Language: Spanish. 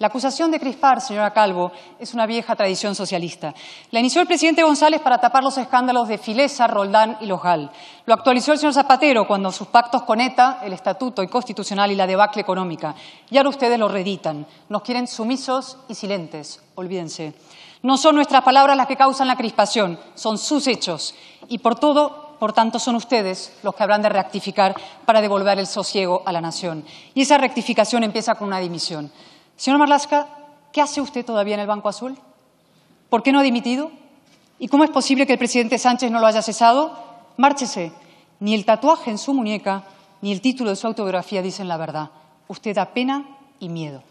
La acusación de Crispar, señora Calvo, es una vieja tradición socialista. La inició el presidente González para tapar los escándalos de Filesa, Roldán y Lojal. Lo actualizó el señor Zapatero cuando sus pactos con ETA, el estatuto y constitucional y la debacle económica. Y ahora ustedes lo reditan. Nos quieren sumisos y silentes. Olvídense. No son nuestras palabras las que causan la crispación, son sus hechos. Y por todo, por tanto, son ustedes los que habrán de rectificar para devolver el sosiego a la nación. Y esa rectificación empieza con una dimisión. Señor Marlasca, ¿qué hace usted todavía en el Banco Azul? ¿Por qué no ha dimitido? ¿Y cómo es posible que el presidente Sánchez no lo haya cesado? Márchese. Ni el tatuaje en su muñeca ni el título de su autobiografía dicen la verdad. Usted da pena y miedo.